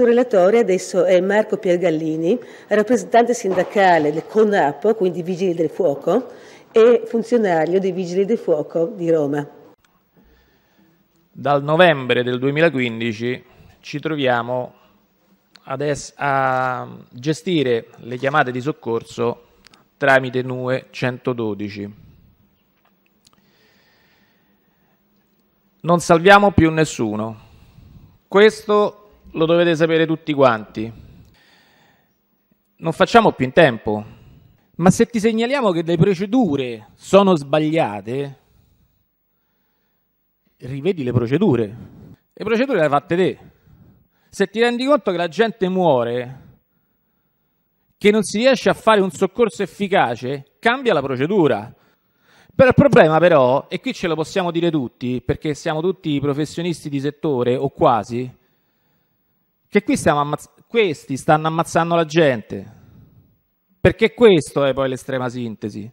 suo relatore adesso è Marco Piergallini, rappresentante sindacale del CONAPO, quindi Vigili del Fuoco, e funzionario dei Vigili del Fuoco di Roma. Dal novembre del 2015 ci troviamo a gestire le chiamate di soccorso tramite NUE 112. Non salviamo più nessuno. Questo lo dovete sapere tutti quanti. Non facciamo più in tempo, ma se ti segnaliamo che le procedure sono sbagliate, rivedi le procedure. Le procedure le hai fatte te. Se ti rendi conto che la gente muore, che non si riesce a fare un soccorso efficace, cambia la procedura. Però il problema però, e qui ce lo possiamo dire tutti, perché siamo tutti professionisti di settore o quasi, che qui stiamo ammazz- questi stanno ammazzando la gente. Perché questo è poi l'estrema sintesi.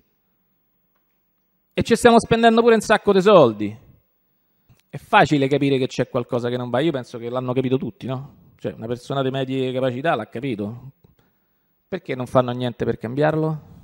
E ci stiamo spendendo pure un sacco di soldi. È facile capire che c'è qualcosa che non va. Io penso che l'hanno capito tutti, no? Cioè, una persona di medie capacità l'ha capito. Perché non fanno niente per cambiarlo?